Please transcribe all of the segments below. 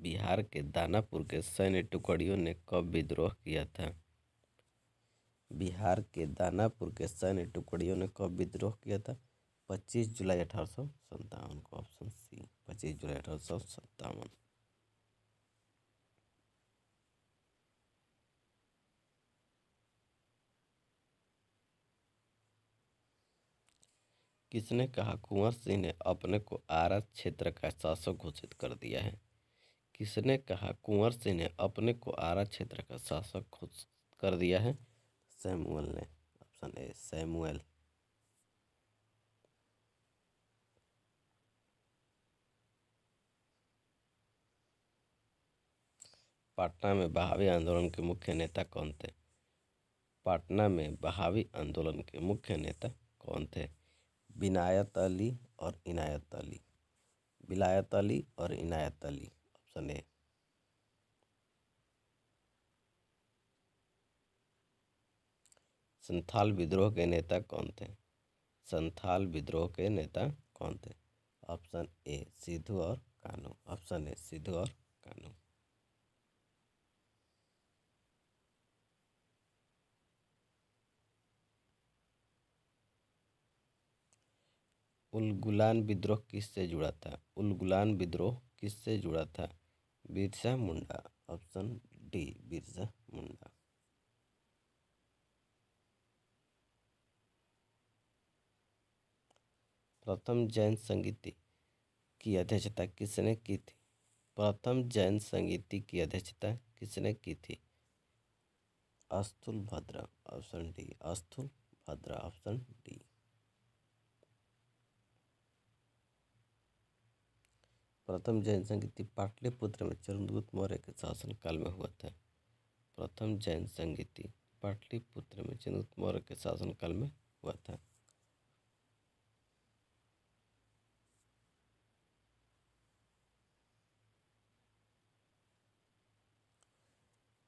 बिहार के दानापुर के सैन्य टुकड़ियों ने कब विद्रोह किया था बिहार के दानापुर के सैन्य टुकड़ियों ने कब विद्रोह किया था पच्चीस जुलाई अठारह सौ सत्तावन को ऑप्शन सी पच्चीस जुलाई अठारह सौ सत्तावन किसने कहा कुंवर सिंह ने अपने को आरा क्षेत्र का शासक घोषित कर दिया है किसने कहा कुंवर सिंह ने अपने को आरा क्षेत्र का शासक खुद कर दिया है सैमुअल ने ऑप्शन ए सैमुअल पाटना में बहावी आंदोलन के मुख्य नेता कौन थे पाटना में बहावी आंदोलन के मुख्य नेता कौन थे विनायत अली और इनायत अली विलायत अली और इनायत अली चलें संथाल विद्रोह के नेता कौन थे संथाल विद्रोह के नेता कौन थे ऑप्शन ए सिद्धू और कानू ऑप्शन ए सिद्धू और कानू उलगुलान विद्रोह किससे जुड़ा था उलगुलान विद्रोह किससे जुड़ा था बिरसा मुंडा ऑप्शन डी बिरसा मुंडा प्रथम जैन संगीति की अध्यक्षता किसने की थी प्रथम जैन संगीति की अध्यक्षता किसने की थी Sthulabhadra option D Sthulabhadra option D प्रथम जैन संगीति पाटलिपुत्र में चंद्रगुप्त मौर्य के शासनकाल में हुआ था प्रथम जैन संगीति पाटलिपुत्र में चंद्रगुप्त मौर्य के शासनकाल में हुआ था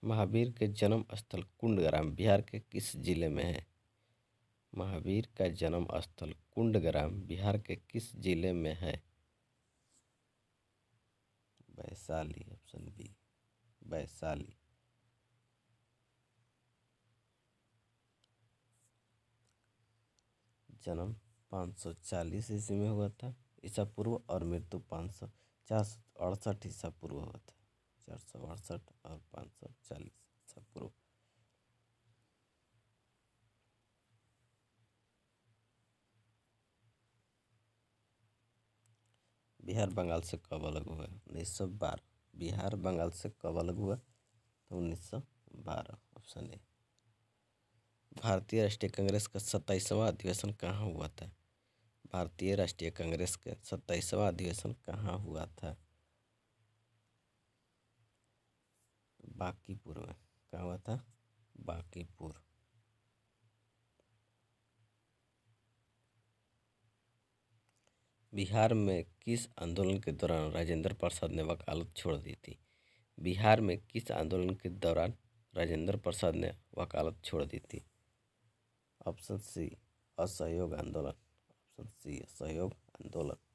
महावीर के जन्म स्थल कुंडग्राम बिहार के किस जिले में है महावीर का जन्म स्थल कुंडग्राम बिहार के किस जिले में है वैशाली ऑप्शन बी वैशाली जन्म 540 ईस्वी में हुआ था ईसा पूर्व और मृत्यु पाँच सौ चार सौ अड़सठ ईसा पूर्व हुआ था चार सौ अड़सठ और पाँच सौ चालीस ईसा पूर्व बिहार बंगाल से कब अलग हुआ उन्नीस सौ बारह बिहार बंगाल से कब अलग हुआ तो उन्नीस सौ बारह ऑप्शन ए भारतीय राष्ट्रीय कांग्रेस का सत्ताईसवां अधिवेशन कहाँ हुआ था भारतीय राष्ट्रीय कांग्रेस का सत्ताईसवां अधिवेशन कहाँ हुआ था बाकीपुर में कहाँ हुआ था बाकीपुर बिहार में किस आंदोलन के दौरान राजेंद्र प्रसाद ने वकालत छोड़ दी थी बिहार में किस आंदोलन के दौरान राजेंद्र प्रसाद ने वकालत छोड़ दी थी ऑप्शन सी असहयोग आंदोलन ऑप्शन सी असहयोग आंदोलन